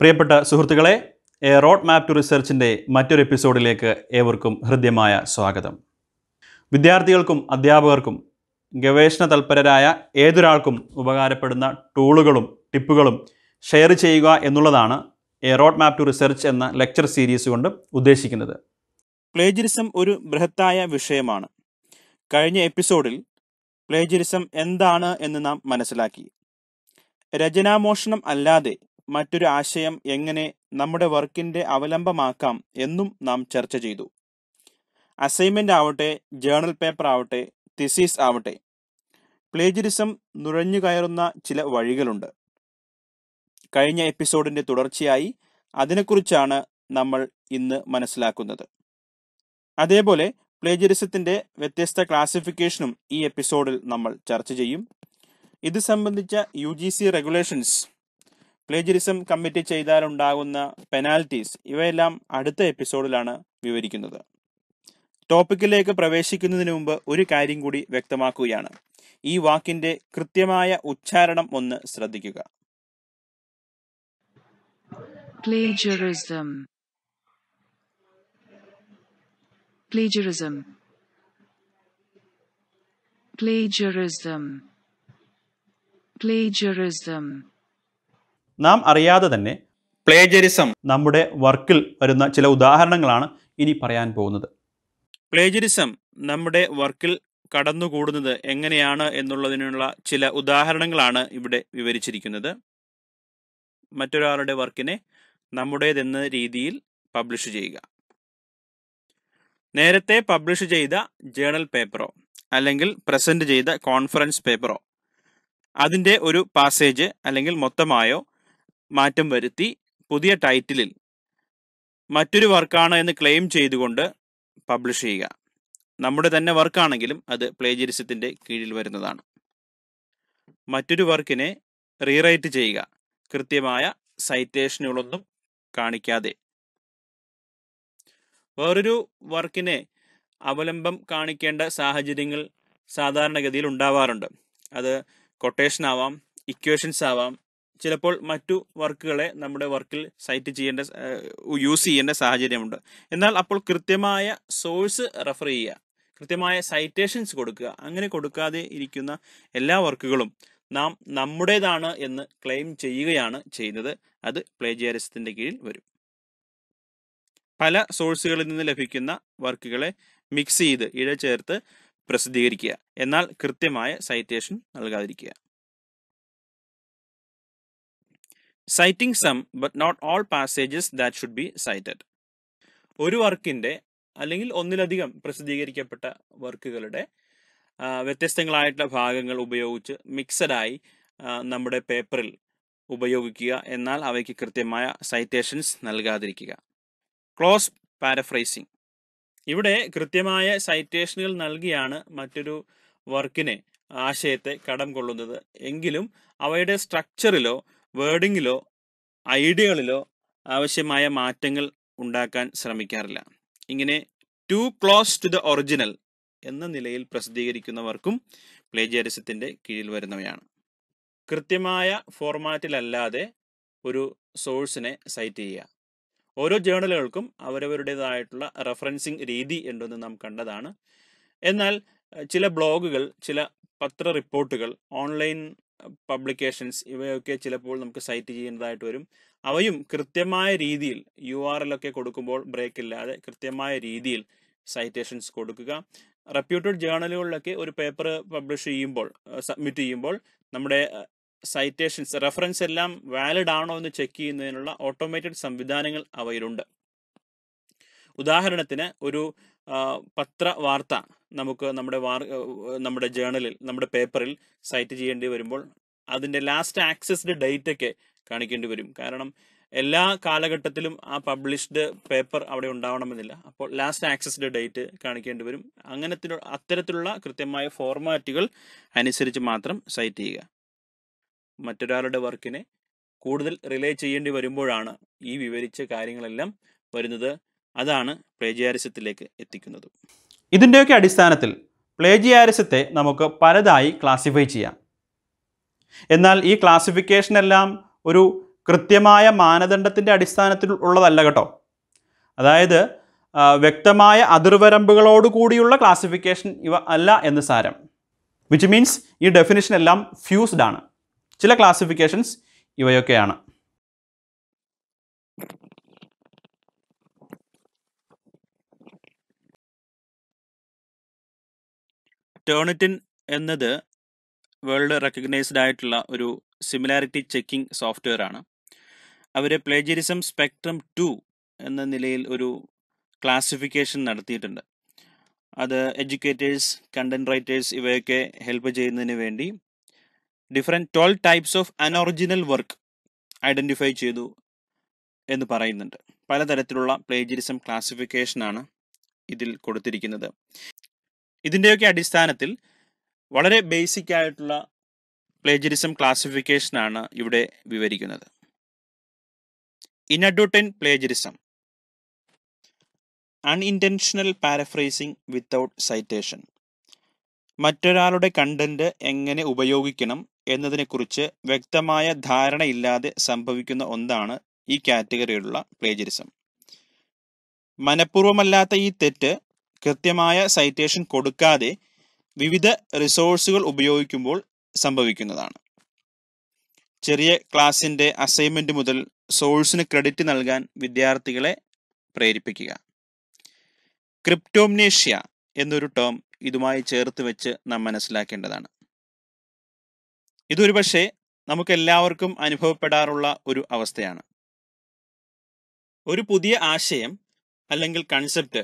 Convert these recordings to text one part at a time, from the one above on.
പ്രിയപ്പെട്ട സുഹൃത്തുക്കളെ a road map to റിസർച്ചിൻ്റെ മറ്റൊരു എപ്പിസോഡിലേക്ക് ഏവർക്കും ഹൃദ്യമായ സ്വാഗതം വിദ്യാർത്ഥികൾക്കും അധ്യാപകർക്കും ഗവേഷണ തൽപരരായ ഏതൊരാൾക്കും ഉപകാരപ്പെടുന്ന ടൂളുകളും ടിപ്പുകളും ഷെയർ ചെയ്യുക എന്നുള്ളതാണ് a road map to research എന്ന ലെക്ചർ സീരീസ് കൊണ്ട് ഉദ്ദേശിക്കുന്നത് പ്ലേജറിസം ഒരു ബൃഹത്തായ വിഷയമാണ് കഴിഞ്ഞ എപ്പിസോഡിൽ പ്ലേജറിസം എന്താണ് എന്ന് നാം മനസ്സിലാക്കി രചനാമോഷണം അല്ലാതെ മറ്റൊരു ആശയം എങ്ങനെ നമ്മുടെ വർക്കിന്റെ അവലംബമാക്കാം എന്നും നാം ചർച്ച ചെയ്തു അസൈൻമെന്റ് ആവട്ടെ ജേണൽ പേപ്പർ ആവട്ടെ തിസീസ് ആവട്ടെ പ്ലേജറിസം കയറുന്ന ചില വഴികളുണ്ട് കഴിഞ്ഞ എപ്പിസോഡിന്റെ തുടർച്ചയായി അതിനെക്കുറിച്ചാണ് നമ്മൾ ഇന്ന് മനസ്സിലാക്കുന്നത് അതേപോലെ പ്ലേജറിസത്തിന്റെ വ്യത്യസ്ത ക്ലാസിഫിക്കേഷനും ഈ എപ്പിസോഡിൽ നമ്മൾ ചർച്ച ചെയ്യും ഇത് സംബന്ധിച്ച യു റെഗുലേഷൻസ് പ്ലേജറിസം കമ്മിറ്റ് ചെയ്താലുണ്ടാകുന്ന പെനാൽറ്റീസ് ഇവയെല്ലാം അടുത്ത എപ്പിസോഡിലാണ് വിവരിക്കുന്നത് ടോപ്പിക്കിലേക്ക് പ്രവേശിക്കുന്നതിന് മുമ്പ് ഒരു കാര്യം കൂടി വ്യക്തമാക്കുകയാണ് ഈ വാക്കിന്റെ കൃത്യമായ ഉച്ചാരണം ഒന്ന് ശ്രദ്ധിക്കുക plagiarism plagiarism plagiarism plagiarism നാം അറിയാതെ തന്നെ പ്ലേജറിസം നമ്മുടെ വർക്കിൽ വരുന്ന ചില ഉദാഹരണങ്ങളാണ് ഇനി പറയാൻ പോകുന്നത് പ്ലേജറിസം നമ്മുടെ വർക്കിൽ കടന്നുകൂടുന്നത് എങ്ങനെയാണ് എന്നുള്ളതിനുള്ള ചില ഉദാഹരണങ്ങളാണ് ഇവിടെ വിവരിച്ചിരിക്കുന്നത് മറ്റൊരാളുടെ വർക്കിനെ നമ്മുടേതെന്ന രീതിയിൽ പബ്ലിഷ് ചെയ്യുക നേരത്തെ പബ്ലിഷ് ചെയ്ത ജേണൽ പേപ്പറോ അല്ലെങ്കിൽ പ്രസന്റ് ചെയ്ത കോൺഫറൻസ് പേപ്പറോ അതിൻ്റെ ഒരു പാസേജ് അല്ലെങ്കിൽ മൊത്തമായോ മാറ്റം വരുത്തി പുതിയ ടൈറ്റിലിൽ മറ്റൊരു വർക്കാണ് എന്ന് ക്ലെയിം ചെയ്തുകൊണ്ട് പബ്ലിഷ് ചെയ്യുക നമ്മുടെ തന്നെ വർക്കാണെങ്കിലും അത് പ്ലേജരിസത്തിൻ്റെ കീഴിൽ വരുന്നതാണ് മറ്റൊരു വർക്കിനെ റീറൈറ്റ് ചെയ്യുക കൃത്യമായ സൈറ്റേഷനുകളൊന്നും കാണിക്കാതെ വേറൊരു വർക്കിനെ അവലംബം കാണിക്കേണ്ട സാഹചര്യങ്ങൾ സാധാരണഗതിയിൽ ഉണ്ടാവാറുണ്ട് അത് കൊട്ടേഷൻ ആവാം ഇക്വേഷൻസ് ആവാം ചിലപ്പോൾ മറ്റു വർക്കുകളെ നമ്മുടെ വർക്കിൽ സൈറ്റ് ചെയ്യേണ്ട യൂസ് ചെയ്യേണ്ട സാഹചര്യമുണ്ട് എന്നാൽ അപ്പോൾ കൃത്യമായ സോഴ്സ് റെഫർ ചെയ്യുക കൃത്യമായ സൈറ്റേഷൻസ് കൊടുക്കുക അങ്ങനെ കൊടുക്കാതെ ഇരിക്കുന്ന എല്ലാ വർക്കുകളും നാം നമ്മുടേതാണ് എന്ന് ക്ലെയിം ചെയ്യുകയാണ് ചെയ്യുന്നത് അത് പ്ലേജിയാരിസത്തിന്റെ കീഴിൽ വരും പല സോഴ്സുകളിൽ നിന്ന് ലഭിക്കുന്ന വർക്കുകളെ മിക്സ് ചെയ്ത് ഇഴ ചേർത്ത് പ്രസിദ്ധീകരിക്കുക എന്നാൽ കൃത്യമായ സൈറ്റേഷൻ നൽകാതിരിക്കുക citing some but not all passages that should be cited. ഒരു വർക്കിന്റെ അല്ലെങ്കിൽ ഒന്നിലധികം പ്രസിദ്ധീകരിക്കപ്പെട്ട വർക്കുകളുടെ വ്യത്യസ്തങ്ങളായിട്ടുള്ള ഭാഗങ്ങൾ ഉപയോഗിച്ച് മിക്സഡായി നമ്മുടെ പേപ്പറിൽ ഉപയോഗിക്കുക എന്നാൽ അവയ്ക്ക് കൃത്യമായ സൈറ്റേഷൻസ് നൽകാതിരിക്കുക ക്ലോസ് പാരഫ്രൈസിങ് ഇവിടെ കൃത്യമായ സൈറ്റേഷനുകൾ നൽകിയാണ് മറ്റൊരു വർക്കിനെ ആശയത്തെ കടം കൊള്ളുന്നത് എങ്കിലും അവയുടെ സ്ട്രക്ചറിലോ വേർഡിങ്ങിലോ ഐഡിയകളിലോ ആവശ്യമായ മാറ്റങ്ങൾ ഉണ്ടാക്കാൻ ശ്രമിക്കാറില്ല ഇങ്ങനെ too close to the original എന്ന നിലയിൽ പ്രസിദ്ധീകരിക്കുന്നവർക്കും പ്ലേജിയറിസത്തിൻ്റെ കീഴിൽ വരുന്നവയാണ് കൃത്യമായ ഫോർമാറ്റിലല്ലാതെ ഒരു സോഴ്സിനെ സൈറ്റ് ചെയ്യുക ഓരോ ജേണലുകൾക്കും അവരവരുടേതായിട്ടുള്ള റെഫറൻസിങ് രീതി ഉണ്ടെന്ന് നാം കണ്ടതാണ് എന്നാൽ ചില ബ്ലോഗുകൾ ചില പത്ര റിപ്പോർട്ടുകൾ ഓൺലൈൻ പബ്ലിക്കേഷൻസ് ഇവയൊക്കെ ചിലപ്പോൾ നമുക്ക് സൈറ്റ് ചെയ്യേണ്ടതായിട്ട് വരും അവയും കൃത്യമായ രീതിയിൽ യു ആർ എൽ ഒക്കെ കൊടുക്കുമ്പോൾ ബ്രേക്ക് ഇല്ലാതെ കൃത്യമായ രീതിയിൽ സൈറ്റേഷൻസ് കൊടുക്കുക റെപ്യൂട്ടഡ് ജേണലുകളിലൊക്കെ ഒരു പേപ്പർ പബ്ലിഷ് ചെയ്യുമ്പോൾ സബ്മിറ്റ് ചെയ്യുമ്പോൾ നമ്മുടെ സൈറ്റേഷൻസ് റെഫറൻസ് എല്ലാം വാലിഡ് ആണോ എന്ന് ചെക്ക് ചെയ്യുന്നതിനുള്ള ഓട്ടോമേറ്റഡ് സംവിധാനങ്ങൾ അവയിലുണ്ട് ഉദാഹരണത്തിന് ഒരു പത്ര വാർത്ത നമുക്ക് നമ്മുടെ വാർ നമ്മുടെ ജേണലിൽ നമ്മുടെ പേപ്പറിൽ സൈറ്റ് ചെയ്യേണ്ടി വരുമ്പോൾ അതിൻ്റെ ലാസ്റ്റ് ആക്സസ്ഡ് ഡേറ്റ് ഒക്കെ കാണിക്കേണ്ടി വരും കാരണം എല്ലാ കാലഘട്ടത്തിലും ആ പബ്ലിഷ്ഡ് പേപ്പർ അവിടെ ഉണ്ടാവണമെന്നില്ല അപ്പോൾ ലാസ്റ്റ് ആക്സസ്ഡ് ഡേറ്റ് കാണിക്കേണ്ടി വരും അങ്ങനത്തെ അത്തരത്തിലുള്ള കൃത്യമായ ഫോർമാറ്റുകൾ അനുസരിച്ച് മാത്രം സൈറ്റ് ചെയ്യുക മറ്റൊരാളുടെ വർക്കിനെ കൂടുതൽ റിലേ ചെയ്യേണ്ടി വരുമ്പോഴാണ് ഈ വിവരിച്ച കാര്യങ്ങളെല്ലാം വരുന്നത് അതാണ് പ്ലേജിയാരിസത്തിലേക്ക് എത്തിക്കുന്നത് ഇതിൻ്റെയൊക്കെ അടിസ്ഥാനത്തിൽ പ്ലേജിയാരിസത്തെ നമുക്ക് പലതായി ക്ലാസിഫൈ ചെയ്യാം എന്നാൽ ഈ ക്ലാസിഫിക്കേഷൻ എല്ലാം ഒരു കൃത്യമായ മാനദണ്ഡത്തിൻ്റെ അടിസ്ഥാനത്തിൽ ഉള്ളതല്ല കേട്ടോ അതായത് വ്യക്തമായ അതിർവരമ്പുകളോട് കൂടിയുള്ള ക്ലാസിഫിക്കേഷൻ ഇവ അല്ല എന്ന് സാരം വിച്ച് മീൻസ് ഈ ഡെഫിനിഷൻ എല്ലാം ഫ്യൂസ്ഡ് ആണ് ചില ക്ലാസിഫിക്കേഷൻസ് ഇവയൊക്കെയാണ് ടേണിറ്റിൻ എന്നത് വേൾഡ് റെക്കഗ്നൈസ്ഡ് ആയിട്ടുള്ള ഒരു സിമിലാരിറ്റി ചെക്കിംഗ് സോഫ്റ്റ്വെയർ ആണ് അവർ പ്ലേജരിസം സ്പെക്ട്രം ടു എന്ന നിലയിൽ ഒരു ക്ലാസിഫിക്കേഷൻ നടത്തിയിട്ടുണ്ട് അത് എഡ്യൂക്കേറ്റേഴ്സ് കണ്ടന്റ് റൈറ്റേഴ്സ് ഇവയൊക്കെ ഹെൽപ്പ് ചെയ്യുന്നതിന് വേണ്ടി different twelve types of unoriginal work identify ചെയ്തു എന്ന് പറയുന്നുണ്ട് പലതരത്തിലുള്ള പ്ലേജരിസം ക്ലാസിഫിക്കേഷനാണ് ഇതിൽ കൊടുത്തിരിക്കുന്നത് ഇതിൻ്റെയൊക്കെ അടിസ്ഥാനത്തിൽ വളരെ ബേസിക് ആയിട്ടുള്ള പ്ലേജറിസം ക്ലാസിഫിക്കേഷനാണ് ഇവിടെ വിവരിക്കുന്നത് inadvertent plagiarism unintentional paraphrasing without citation മറ്റൊരാളുടെ കണ്ടന്റ് എങ്ങനെ ഉപയോഗിക്കണം എന്നതിനെക്കുറിച്ച് വ്യക്തമായ ധാരണയില്ലാതെ സംഭവിക്കുന്ന ഒന്നാണ് ഈ കാറ്റഗറിയിലുള്ള പ്ലേജറിസം മനഃപൂർവമല്ലാത്ത ഈ തെറ്റ് കൃത്യമായ സൈറ്റേഷൻ കൊടുക്കാതെ വിവിധ റിസോഴ്സുകൾ ഉപയോഗിക്കുമ്പോൾ സംഭവിക്കുന്നതാണ് ചെറിയ ക്ലാസിൻ്റെ അസൈൻമെൻറ്റ് മുതൽ സോഴ്സിന് ക്രെഡിറ്റ് നൽകാൻ വിദ്യാർത്ഥികളെ പ്രേരിപ്പിക്കുക ക്രിപ്റ്റോംനേഷ്യ എന്നൊരു ടേം ഇതുമായി ചേർത്ത് വെച്ച് നാം മനസ്സിലാക്കേണ്ടതാണ് ഇതൊരു പക്ഷേ നമുക്കെല്ലാവർക്കും അനുഭവപ്പെടാറുള്ള ഒരു അവസ്ഥയാണ് ഒരു പുതിയ ആശയം അല്ലെങ്കിൽ കൺസെപ്റ്റ്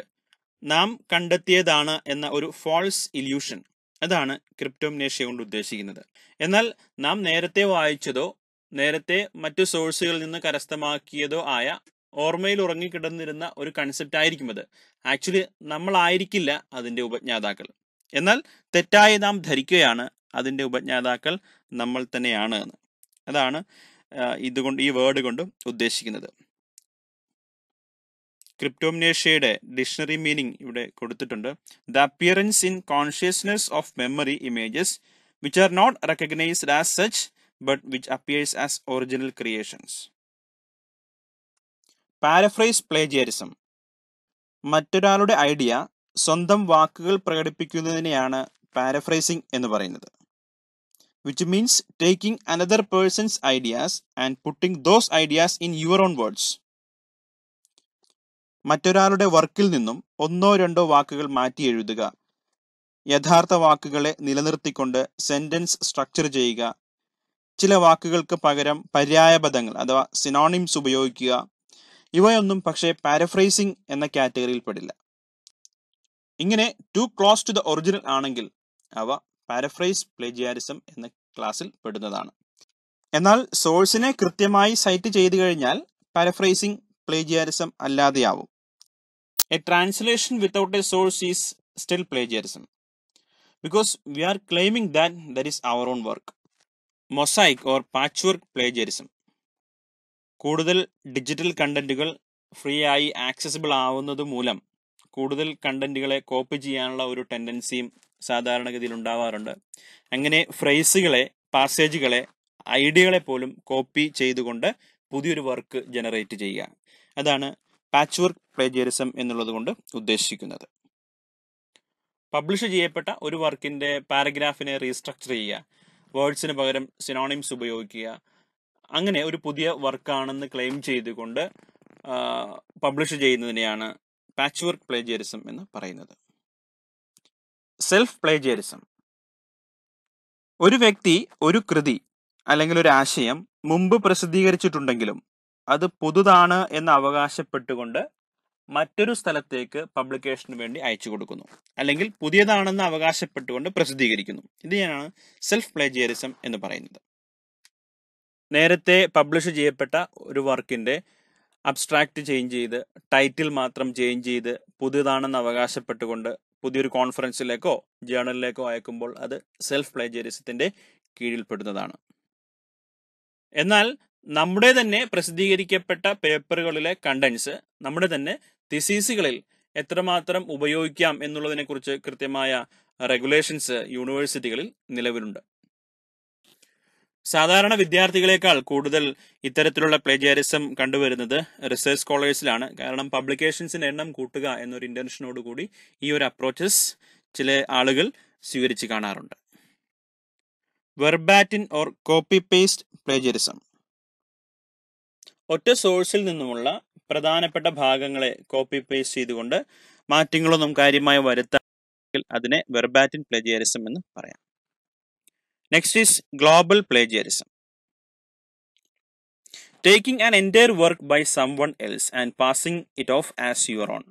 നാം കണ്ടെത്തിയതാണ് എന്ന ഒരു ഫോൾസ് ഇല്യൂഷൻ അതാണ് ക്രിപ്റ്റോമിനേഷ്യ കൊണ്ട് ഉദ്ദേശിക്കുന്നത് എന്നാൽ നാം നേരത്തെ വായിച്ചതോ നേരത്തെ മറ്റു സോഴ്സുകളിൽ നിന്ന് കരസ്ഥമാക്കിയതോ ആയ ഓർമ്മയിൽ ഉറങ്ങിക്കിടന്നിരുന്ന ഒരു കൺസെപ്റ്റ് ആയിരിക്കും അത് ആക്ച്വലി നമ്മളായിരിക്കില്ല അതിൻ്റെ ഉപജ്ഞാതാക്കൾ എന്നാൽ തെറ്റായി നാം ധരിക്കുകയാണ് അതിൻ്റെ ഉപജ്ഞാതാക്കൾ നമ്മൾ തന്നെയാണ് എന്ന് അതാണ് ഇതുകൊണ്ട് ഈ വേർഡ് കൊണ്ട് ഉദ്ദേശിക്കുന്നത് ക്രിപ്റ്റോമിനേഷ്യയുടെ ഡിക്ഷണറി മീനിങ് ഇവിടെ കൊടുത്തിട്ടുണ്ട് the appearance in consciousness of memory images which are not recognized as such but which appears as original creations paraphrase plagiarism മറ്റൊരാളുടെ ഐഡിയ സ്വന്തം വാക്കുകൾ പ്രകടിപ്പിക്കുന്നതിനെയാണ് പാരഫ്രൈസിംഗ് എന്ന് പറയുന്നത് which means taking another person's ideas and putting those ideas in your own words മറ്റൊരാളുടെ വർക്കിൽ നിന്നും ഒന്നോ രണ്ടോ വാക്കുകൾ മാറ്റി എഴുതുക യഥാർത്ഥ വാക്കുകളെ നിലനിർത്തിക്കൊണ്ട് സെന്റൻസ് സ്ട്രക്ചർ ചെയ്യുക ചില വാക്കുകൾക്ക് പകരം പര്യായപദങ്ങൾ അഥവാ സിനോണിംസ് ഉപയോഗിക്കുക ഇവയൊന്നും പക്ഷേ പാരഫ്രൈസിംഗ് എന്ന കാറ്റഗറിയിൽ പെടില്ല ഇങ്ങനെ too close to the original ആണെങ്കിൽ അവ പാരഫ്രൈസ് പ്ലേജിയാരിസം എന്ന ക്ലാസ്സിൽ പെടുന്നതാണ് എന്നാൽ സോഴ്സിനെ കൃത്യമായി സൈറ്റ് ചെയ്തു കഴിഞ്ഞാൽ പാരഫ്രൈസിംഗ് പ്ലേജിയാരിസം അല്ലാതെയാവും A translation without a source is still plagiarism because we are claiming that that is our own work. Mosaic or patch work plagiarism കൂടുതൽ ഡിജിറ്റൽ കണ്ടന്റുകൾ ഫ്രീ ആയി ആക്സസിബിൾ ആവുന്നത് മൂലം കൂടുതൽ കണ്ടന്റുകളെ കോപ്പി ചെയ്യാനുള്ള ഒരു ടെൻഡൻസിയും സാധാരണഗതിയിൽ ഉണ്ടാവാറുണ്ട് അങ്ങനെ ഫ്രേസുകളെ പാസേജുകളെ ഐഡിയകളെ പോലും കോപ്പി ചെയ്തുകൊണ്ട് പുതിയൊരു വർക്ക് ജനറേറ്റ് ചെയ്യുക അതാണ് പാച്ച് വർക്ക് പ്ലേജിയറിസം എന്നുള്ളതുകൊണ്ട് ഉദ്ദേശിക്കുന്നത് പബ്ലിഷ് ചെയ്യപ്പെട്ട ഒരു വർക്കിന്റെ പാരഗ്രാഫിനെ റീസ്ട്രക്ചർ ചെയ്യുക വേർഡ്സിന് പകരം സിനോണിംസ് ഉപയോഗിക്കുക അങ്ങനെ ഒരു പുതിയ വർക്കാണെന്ന് ക്ലെയിം ചെയ്തുകൊണ്ട് പബ്ലിഷ് ചെയ്യുന്നതിനെയാണ് പാച്ച് വർക്ക് പ്ലേജിയറിസം എന്ന് പറയുന്നത് സെൽഫ് പ്ലേജിയറിസം ഒരു വ്യക്തി ഒരു കൃതി അല്ലെങ്കിൽ ഒരു ആശയം മുമ്പ് പ്രസിദ്ധീകരിച്ചിട്ടുണ്ടെങ്കിലും അത് പുതുതാണ് എന്ന് അവകാശപ്പെട്ടുകൊണ്ട് മറ്റൊരു സ്ഥലത്തേക്ക് പബ്ലിക്കേഷന് വേണ്ടി അയച്ചു കൊടുക്കുന്നു അല്ലെങ്കിൽ പുതിയതാണെന്ന് അവകാശപ്പെട്ടുകൊണ്ട് പ്രസിദ്ധീകരിക്കുന്നു ഇതിനെയാണ് സെൽഫ് പ്ലേജിയറിസം എന്ന് പറയുന്നത് നേരത്തെ പബ്ലിഷ് ചെയ്യപ്പെട്ട ഒരു വർക്കിന്റെ അബ്സ്ട്രാക്റ്റ് ചേഞ്ച് ചെയ്ത് ടൈറ്റിൽ മാത്രം ചേഞ്ച് ചെയ്ത് പുതിയതാണെന്ന് അവകാശപ്പെട്ടുകൊണ്ട് പുതിയൊരു കോൺഫറൻസിലേക്കോ ജേണലിലേക്കോ അയക്കുമ്പോൾ അത് സെൽഫ് പ്ലേജിയറിസത്തിന്റെ കീഴിൽപ്പെടുന്നതാണ് എന്നാൽ നമ്മുടെ തന്നെ പ്രസിദ്ധീകരിക്കപ്പെട്ട പേപ്പറുകളിലെ കണ്ടന്റ്സ് നമ്മുടെ തന്നെ തിസീസുകളിൽ എത്രമാത്രം ഉപയോഗിക്കാം എന്നുള്ളതിനെക്കുറിച്ച് കൃത്യമായ റെഗുലേഷൻസ് യൂണിവേഴ്സിറ്റികളിൽ നിലവിലുണ്ട് സാധാരണ വിദ്യാർത്ഥികളെക്കാൾ കൂടുതൽ ഇത്തരത്തിലുള്ള പ്ലേജിയറിസം കണ്ടുവരുന്നത് റിസർച്ച് സ്കോളേഴ്സിലാണ് കാരണം പബ്ലിക്കേഷൻസിന്റെ എണ്ണം കൂട്ടുക എന്നൊരു ഇന്റൻഷനോട് കൂടി ഈ ഒരു അപ്രോച്ചസ് ചില ആളുകൾ സ്വീകരിച്ച് കാണാറുണ്ട് verbatim or copy paste plagiarism ഒറ്റ സോഴ്സിൽ നിന്നുമുള്ള പ്രധാനപ്പെട്ട ഭാഗങ്ങളെ കോപ്പി പേസ്റ്റ് ചെയ്തുകൊണ്ട് മാറ്റങ്ങളൊന്നും കാര്യമായി വരുത്താമെങ്കിൽ അതിനെ വെർബാറ്റിൻ പ്ലേജിയറിസം എന്ന് പറയാം next is global plagiarism taking an entire work by someone else and passing it off as your own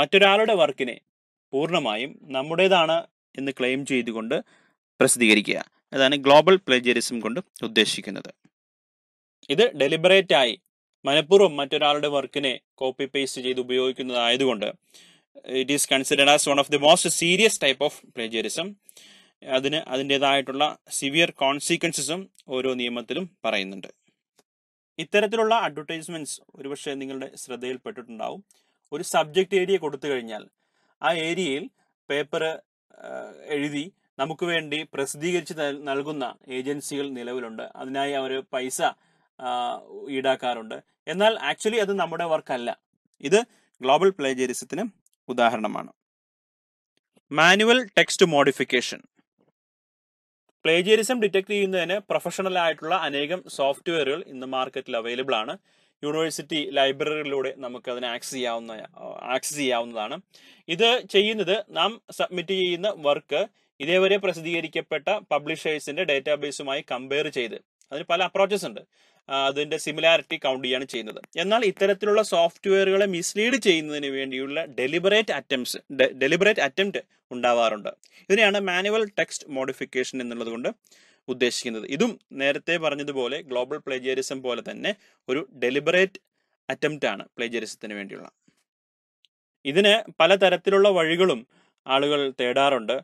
മറ്റൊരാളുടെ വർക്കിനെ പൂർണ്ണമായും നമ്മുടേതാണ് എന്ന് ക്ലെയിം ചെയ്തുകൊണ്ട് പ്രസിദ്ധീകരിക്കുക അതാണ് ഗ്ലോബൽ പ്ലേജിയറിസം കൊണ്ട് ഉദ്ദേശിക്കുന്നത് ഇത് ഡെലിബറേറ്റ് ആയി മനഃപൂർവ്വം മറ്റൊരാളുടെ വർക്കിനെ കോപ്പി പേസ്റ്റ് ചെയ്ത് ഉപയോഗിക്കുന്നതായതുകൊണ്ട് it is considered as one of the most serious type of plagiarism അതിന് അതിൻ്റെതായിട്ടുള്ള സിവിയർ കോൺസിക്വൻസസും ഓരോ നിയമത്തിലും പറയുന്നുണ്ട് ഇത്തരത്തിലുള്ള അഡ്വർടൈസ്മെന്റ്സ് ഒരുപക്ഷെ നിങ്ങളുടെ ശ്രദ്ധയിൽപ്പെട്ടിട്ടുണ്ടാവും ഒരു സബ്ജക്റ്റ് ഏരിയ കൊടുത്തു കഴിഞ്ഞാൽ ആ ഏരിയയിൽ പേപ്പർ എഴുതി നമുക്ക് വേണ്ടി പ്രസിദ്ധീകരിച്ച് നൽകുന്ന ഏജൻസികൾ നിലവിലുണ്ട് അതിനായി അവർ പൈസ ഈടാക്കാറുണ്ട് എന്നാൽ ആക്ച്വലി അത് നമ്മുടെ വർക്കല്ല ഇത് ഗ്ലോബൽ പ്ലേജരിസത്തിന് ഉദാഹരണമാണ് manual text modification plagiarism detect ചെയ്യുന്നതിന് പ്രൊഫഷണൽ ആയിട്ടുള്ള അനേകം സോഫ്റ്റ്വെയറുകൾ ഇന്ന് മാർക്കറ്റിൽ അവൈലബിൾ ആണ് യൂണിവേഴ്സിറ്റി ലൈബ്രറികളിലൂടെ നമുക്ക് അതിനെ ആക്സസ് ചെയ്യാവുന്ന ആക്സസ് ചെയ്യാവുന്നതാണ് ഇത് ചെയ്യുന്നത് നാം സബ്മിറ്റ് ചെയ്യുന്ന വർക്ക് ഇതേവരെ പ്രസിദ്ധീകരിക്കപ്പെട്ട പബ്ലിഷേഴ്സിന്റെ ഡേറ്റാബേസുമായി കമ്പയർ ചെയ്ത് അതിന് പല അപ്രോച്ചസ് ഉണ്ട് അതിന്റെ സിമിലാരിറ്റി കൗണ്ട് ചെയ്യാണ് ചെയ്യുന്നത് എന്നാൽ ഇത്തരത്തിലുള്ള സോഫ്റ്റ്വെയറുകളെ മിസ്ലീഡ് ചെയ്യുന്നതിന് വേണ്ടിയുള്ള ഡെലിബറേറ്റ് അറ്റംപ്റ്റ്സ് ഡെലിബറേറ്റ് അറ്റംപ്റ്റ് ഉണ്ടാവാറുണ്ട് ഇതിനെയാണ് മാനുവൽ ടെക്സ്റ്റ് മോഡിഫിക്കേഷൻ എന്നുള്ളത് കൊണ്ട് ഉദ്ദേശിക്കുന്നത് ഇതും നേരത്തെ പറഞ്ഞതുപോലെ ഗ്ലോബൽ പ്ലേജിയറിസം പോലെ തന്നെ ഒരു ഡെലിബറേറ്റ് അറ്റംപ്റ്റ് ആണ് പ്ലേജിയറിസത്തിന് വേണ്ടിയുള്ള ഇതിന് പലതരത്തിലുള്ള വഴികളും ആളുകൾ തേടാറുണ്ട്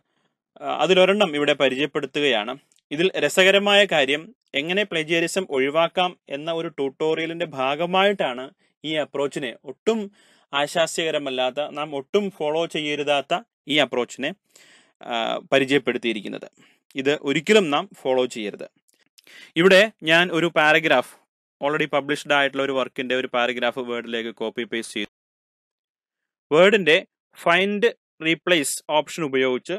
അതിലൊരെണ്ണം ഇവിടെ പരിചയപ്പെടുത്തുകയാണ് ഇതിൽ രസകരമായ കാര്യം എങ്ങനെ പ്ലെജിയറിസം ഒഴിവാക്കാം എന്ന ഒരു ട്യൂട്ടോറിയലിന്റെ ഭാഗമായിട്ടാണ് ഈ അപ്രോച്ചിനെ ഒട്ടും ആശാസ്യകരമല്ലാത്ത നാം ഒട്ടും ഫോളോ ചെയ്യരുതാത്ത ഈ അപ്രോച്ചിനെ പരിചയപ്പെടുത്തിയിരിക്കുന്നത് ഇത് ഒരിക്കലും നാം ഫോളോ ചെയ്യരുത് ഇവിടെ ഞാൻ ഒരു പാരഗ്രാഫ് ഓൾറെഡി പബ്ലിഷ്ഡ് ആയിട്ടുള്ള ഒരു വർക്കിന്റെ ഒരു പാരഗ്രാഫ് വേർഡിലേക്ക് കോപ്പി പേസ്റ്റ് ചെയ്തു വേർഡിന്റെ ഫൈൻഡ് റീപ്ലേസ് ഓപ്ഷൻ ഉപയോഗിച്ച്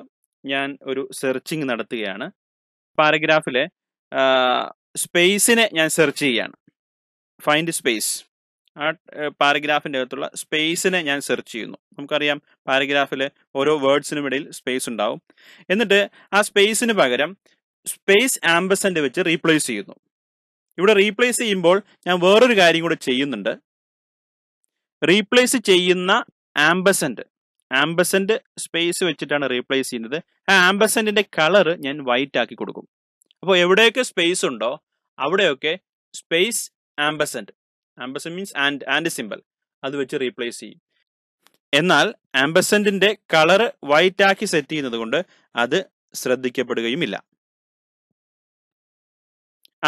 ഞാൻ ഒരു സെർച്ചിങ് നടത്തുകയാണ് പാരഗ്രാഫിലെ സ്പേസിനെ ഞാൻ സെർച്ച് ചെയ്യുകയാണ് ഫൈൻഡ് സ്പേസ് ആ പാരഗ്രാഫിൻ്റെ അകത്തുള്ള സ്പേസിനെ ഞാൻ സെർച്ച് ചെയ്യുന്നു നമുക്കറിയാം പാരഗ്രാഫിൽ ഓരോ വേർഡ്സിനും ഇടയിൽ സ്പേസ് ഉണ്ടാവും എന്നിട്ട് ആ സ്പേസിന് പകരം സ്പേസ് ആംബസൻ്റ് വെച്ച് റീപ്ലേസ് ചെയ്യുന്നു ഇവിടെ റീപ്ലേസ് ചെയ്യുമ്പോൾ ഞാൻ വേറൊരു കാര്യം കൂടെ ചെയ്യുന്നുണ്ട് റീപ്ലേസ് ചെയ്യുന്ന ആംബസൻ്റ് ആംബസൻ്റ് സ്പേസ് വെച്ചിട്ടാണ് റീപ്ലേസ് ചെയ്യുന്നത് ആ ആംബസൻ്റിൻ്റെ കളർ ഞാൻ വൈറ്റ് ആക്കി കൊടുക്കും അപ്പോൾ എവിടെയൊക്കെ സ്പേസ് ഉണ്ടോ അവിടെയൊക്കെ space ampersand ampersand means and and symbol അത് വെച്ച് റീപ്ലേസ് ചെയ്യും എന്നാൽ ആംബസൻറ്റിൻ്റെ കളർ വൈറ്റ് ആക്കി സെറ്റ് ചെയ്യുന്നത് കൊണ്ട് അത് ശ്രദ്ധിക്കപ്പെടുകയുമില്ല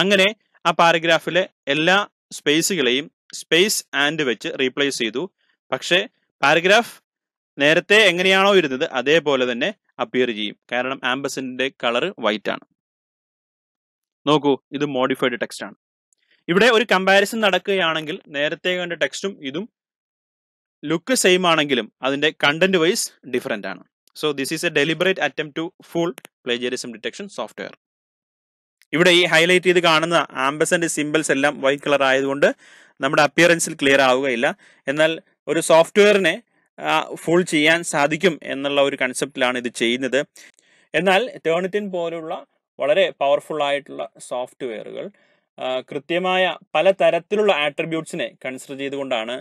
അങ്ങനെ ആ പാരഗ്രാഫിലെ എല്ലാ സ്പേസുകളെയും സ്പേസ് ആൻഡ് വെച്ച് റീപ്ലേസ് ചെയ്തു പക്ഷേ പാരഗ്രാഫ് നേരത്തെ എങ്ങനെയാണോ ഇരുന്നത് അതേപോലെ തന്നെ അപ്പിയർ ചെയ്യും കാരണം ആംബസൻറ്റിൻ്റെ കളർ വൈറ്റ് ആണ് നോക്കൂ ഇത് മോഡിഫൈഡ് ടെക്സ്റ്റ് ആണ് ഇവിടെ ഒരു കമ്പാരിസൺ നടക്കുകയാണെങ്കിൽ നേരത്തെ കണ്ട ടെക്സ്റ്റും ഇതും ലുക്ക് സെയിം ആണെങ്കിലും അതിന്റെ കണ്ടന്റ് വൈസ് ഡിഫറെന്റ് ആണ് so this is a deliberate attempt to fool plagiarism detection software ഇവിടെ ഈ ഹൈലൈറ്റ് ചെയ്ത് കാണുന്ന ആംബസന്റെ സിമ്പിൾസ് എല്ലാം വൈറ്റ് കളർ ആയതുകൊണ്ട് നമ്മുടെ അപ്പിയറൻസിൽ ക്ലിയർ ആവുകയില്ല എന്നാൽ ഒരു സോഫ്റ്റ്വെയറിനെ ഫുൾ ചെയ്യാൻ സാധിക്കും എന്നുള്ള ഒരു കൺസെപ്റ്റിലാണ് ഇത് ചെയ്യുന്നത് എന്നാൽ ടേണിറ്റിൻ പോലുള്ള വളരെ പവർഫുൾ ആയിട്ടുള്ള സോഫ്റ്റ്വെയറുകൾ കൃത്യമായ പല തരത്തിലുള്ള ആട്രിബ്യൂട്ട്സിനെ കൺസിഡർ ചെയ്തുകൊണ്ടാണ്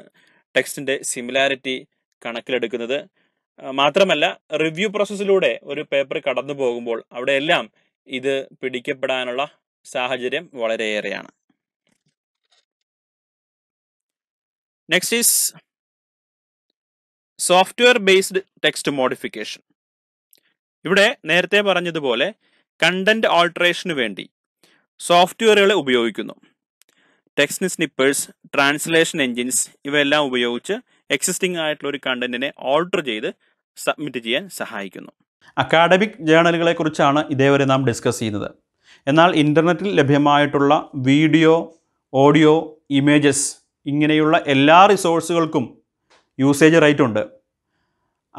ടെക്സ്റ്റിൻ്റെ സിമിലാരിറ്റി കണക്കിലെടുക്കുന്നത് മാത്രമല്ല റിവ്യൂ പ്രോസസ്സിലൂടെ ഒരു പേപ്പർ കടന്നു പോകുമ്പോൾ അവിടെയെല്ലാം ഇത് പിടിക്കപ്പെടാനുള്ള സാഹചര്യം വളരെയേറെയാണ് next is software based text modification ഇവിടെ നേരത്തെ പറഞ്ഞതുപോലെ കണ്ടന്റ് ഓൾട്ടറേഷന് വേണ്ടി സോഫ്റ്റ്വെയറുകളെ ഉപയോഗിക്കുന്നു ടെക്സ്റ്റ് സ്നിപ്പേഴ്സ് ട്രാൻസ്ലേഷൻ എൻജിൻസ് ഇവയെല്ലാം ഉപയോഗിച്ച് എക്സിസ്റ്റിംഗ് ആയിട്ടുള്ള ഒരു കണ്ടന്റിനെ ഓൾട്ടർ ചെയ്ത് സബ്മിറ്റ് ചെയ്യാൻ സഹായിക്കുന്നു അക്കാഡമിക് ജേണലുകളെ കുറിച്ചാണ് ഇതേവരെ നാം ഡിസ്കസ് ചെയ്യുന്നത് എന്നാൽ ഇൻ്റർനെറ്റിൽ ലഭ്യമായിട്ടുള്ള വീഡിയോ ഓഡിയോ ഇമേജസ് ഇങ്ങനെയുള്ള എല്ലാ റിസോഴ്സുകൾക്കും യൂസേജ് റൈറ്റ് ഉണ്ട്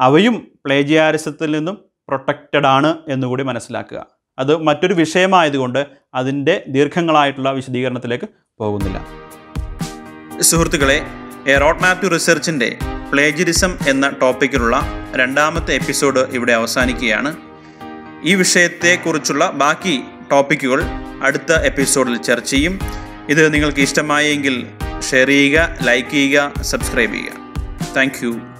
അവയും പ്ലേജിയാരിസത്തിൽ നിന്നും പ്രൊട്ടക്റ്റഡ് ആണ് എന്നുകൂടി മനസ്സിലാക്കുക അത് മറ്റൊരു വിഷയമായതുകൊണ്ട് അതിൻ്റെ ദീർഘങ്ങളായിട്ടുള്ള വിശദീകരണത്തിലേക്ക് പോകുന്നില്ല സുഹൃത്തുക്കളെ എ റോഡ് മാപ്പ് ടു റിസർച്ചിൻ്റെ പ്ലേജിരിസം എന്ന ടോപ്പിക്കിലുള്ള രണ്ടാമത്തെ എപ്പിസോഡ് ഇവിടെ അവസാനിക്കുകയാണ് ഈ വിഷയത്തെക്കുറിച്ചുള്ള ബാക്കി ടോപ്പിക്കുകൾ അടുത്ത എപ്പിസോഡിൽ ചർച്ച ചെയ്യും ഇത് നിങ്ങൾക്ക് ഇഷ്ടമായെങ്കിൽ ഷെയർ ചെയ്യുക ലൈക്ക് ചെയ്യുക സബ്സ്ക്രൈബ് ചെയ്യുക താങ്ക്